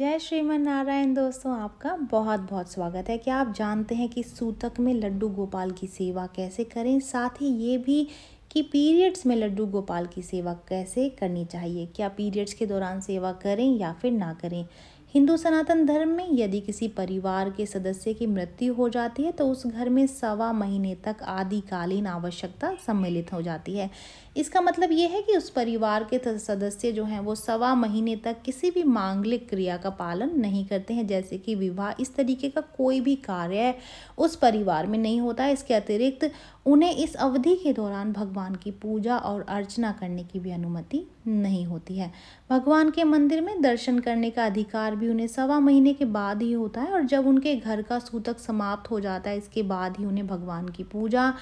जय श्रीमन नारायण दोस्तों आपका बहुत बहुत स्वागत है क्या आप जानते हैं कि सूतक में लड्डू गोपाल की सेवा कैसे करें साथ ही ये भी कि पीरियड्स में लड्डू गोपाल की सेवा कैसे करनी चाहिए क्या पीरियड्स के दौरान सेवा करें या फिर ना करें हिंदू सनातन धर्म में यदि किसी परिवार के सदस्य की मृत्यु हो जाती है तो उस घर में सवा महीने तक आदिकालीन आवश्यकता सम्मिलित हो जाती है इसका मतलब ये है कि उस परिवार के सदस्य जो हैं वो सवा महीने तक किसी भी मांगलिक क्रिया का पालन नहीं करते हैं जैसे कि विवाह इस तरीके का कोई भी कार्य उस परिवार में नहीं होता इसके अतिरिक्त उन्हें इस अवधि के दौरान भगवान की पूजा और अर्चना करने की भी अनुमति नहीं होती है भगवान के मंदिर में दर्शन करने का अधिकार भी उन्हें सवा महीने के बाद ही होता है और जब उनके घर का सूतक समाप्त हो जाता है इसके बाद ही उन्हें भगवान की पूजा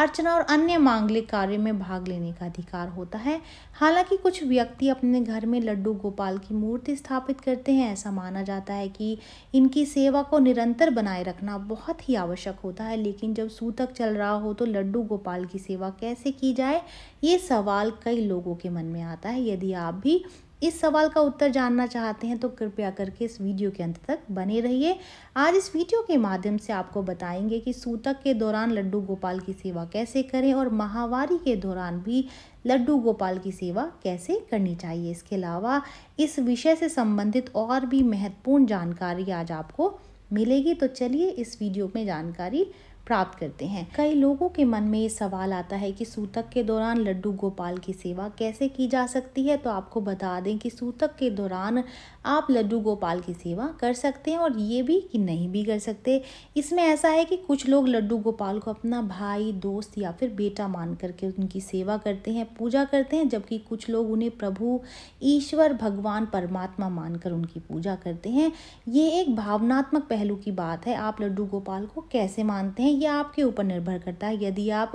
अर्चना और अन्य मांगलिक कार्य में भाग लेने का अधिकार होता है हालांकि कुछ व्यक्ति अपने घर में लड्डू गोपाल की मूर्ति स्थापित करते हैं ऐसा माना जाता है कि इनकी सेवा को निरंतर बनाए रखना बहुत ही आवश्यक होता है लेकिन जब सूतक चल रहा हो तो लड्डू गोपाल की सेवा कैसे की जाए ये सवाल कई लोगों के मन में आता है यदि आप भी इस सवाल का उत्तर जानना चाहते हैं तो कृपया करके इस वीडियो के अंत तक बने रहिए आज इस वीडियो के माध्यम से आपको बताएंगे कि सूतक के दौरान लड्डू गोपाल की सेवा कैसे करें और महावारी के दौरान भी लड्डू गोपाल की सेवा कैसे करनी चाहिए इसके अलावा इस विषय से संबंधित और भी महत्वपूर्ण जानकारी आज आपको मिलेगी तो चलिए इस वीडियो में जानकारी प्राप्त करते हैं कई लोगों के मन में ये सवाल आता है कि सूतक के दौरान लड्डू गोपाल की सेवा कैसे की जा सकती है तो आपको बता दें कि सूतक के दौरान आप लड्डू गोपाल की सेवा कर सकते हैं और ये भी कि नहीं भी कर सकते इसमें ऐसा है कि कुछ लोग लड्डू गोपाल को अपना भाई दोस्त या फिर बेटा मान करके उनकी सेवा करते हैं पूजा करते हैं जबकि कुछ लोग उन्हें प्रभु ईश्वर भगवान परमात्मा मानकर उनकी पूजा करते हैं ये एक भावनात्मक पहलू की बात है आप लड्डू गोपाल को कैसे मानते हैं हैं यह आपके ऊपर निर्भर करता है यदि आप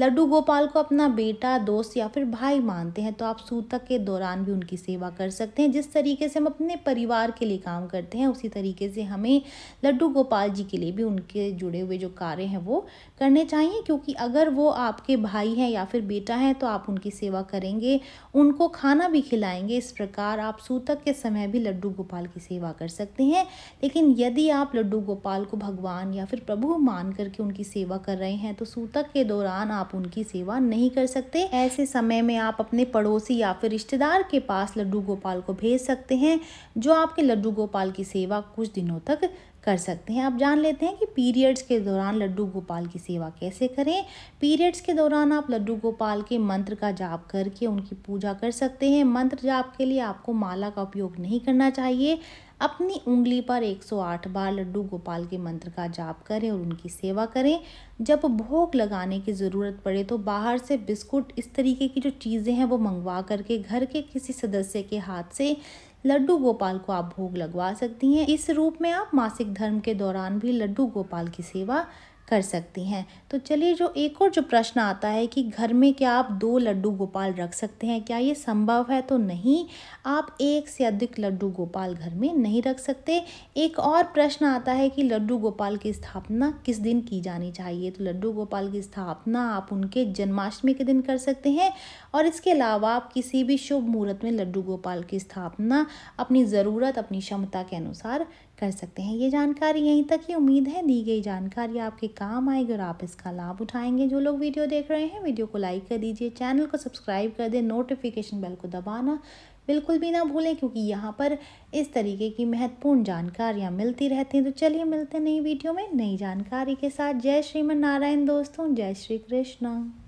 लड्डू गोपाल को अपना बेटा दोस्त या फिर भाई मानते हैं तो आप सूतक के दौरान भी उनकी सेवा कर सकते हैं जिस तरीके से हम अपने परिवार के लिए काम करते हैं उसी तरीके से हमें लड्डू गोपाल जी के लिए भी उनके जुड़े हुए जो कार्य हैं वो करने चाहिए क्योंकि अगर वो आपके भाई हैं या फिर बेटा हैं तो आप उनकी सेवा करेंगे उनको खाना भी खिलाएंगे इस प्रकार आप सूतक के समय भी लड्डू गोपाल की सेवा कर सकते हैं लेकिन यदि आप लड्डू गोपाल को भगवान या फिर प्रभु मानकर के उनकी सेवा कर रहे हैं तो सूतक के दौरान आप उनकी सेवा नहीं कर सकते ऐसे समय में आप अपने पड़ोसी या फिर रिश्तेदार के पास लड्डू गोपाल को भेज सकते हैं जो आपके लड्डू गोपाल की सेवा कुछ दिनों तक कर सकते हैं आप जान लेते हैं कि पीरियड्स के दौरान लड्डू गोपाल की सेवा कैसे करें पीरियड्स के दौरान आप लड्डू गोपाल के मंत्र का जाप करके उनकी पूजा कर सकते हैं मंत्र जाप के लिए आपको माला का उपयोग नहीं करना चाहिए अपनी उंगली पर 108 बार लड्डू गोपाल के मंत्र का जाप करें और उनकी सेवा करें जब भोग लगाने की ज़रूरत पड़े तो बाहर से बिस्कुट इस तरीके की जो चीज़ें हैं वो मंगवा करके घर के किसी सदस्य के हाथ से लड्डू गोपाल को आप भोग लगवा सकती हैं इस रूप में आप मासिक धर्म के दौरान भी लड्डू गोपाल की सेवा कर सकती हैं तो चलिए जो एक और जो प्रश्न आता है कि घर में क्या आप दो लड्डू गोपाल रख सकते हैं क्या ये संभव है तो नहीं आप एक से अधिक लड्डू गोपाल घर में नहीं रख सकते एक और प्रश्न आता है कि लड्डू गोपाल की स्थापना किस दिन की जानी चाहिए तो लड्डू गोपाल की स्थापना आप उनके जन्माष्टमी के दिन कर सकते हैं और इसके अलावा आप किसी भी शुभ मुहूर्त में लड्डू गोपाल की स्थापना अपनी ज़रूरत अपनी क्षमता के अनुसार कर सकते हैं ये जानकारी यहीं तक ही उम्मीद है दी गई जानकारी आपके काम आएगी और आप इसका लाभ उठाएंगे जो लोग वीडियो देख रहे हैं वीडियो को लाइक कर दीजिए चैनल को सब्सक्राइब कर दें नोटिफिकेशन बेल को दबाना बिल्कुल भी ना भूलें क्योंकि यहाँ पर इस तरीके की महत्वपूर्ण जानकारियाँ मिलती रहती हैं तो चलिए मिलते हैं नई वीडियो में नई जानकारी के साथ जय श्रीमन नारायण दोस्तों जय श्री कृष्ण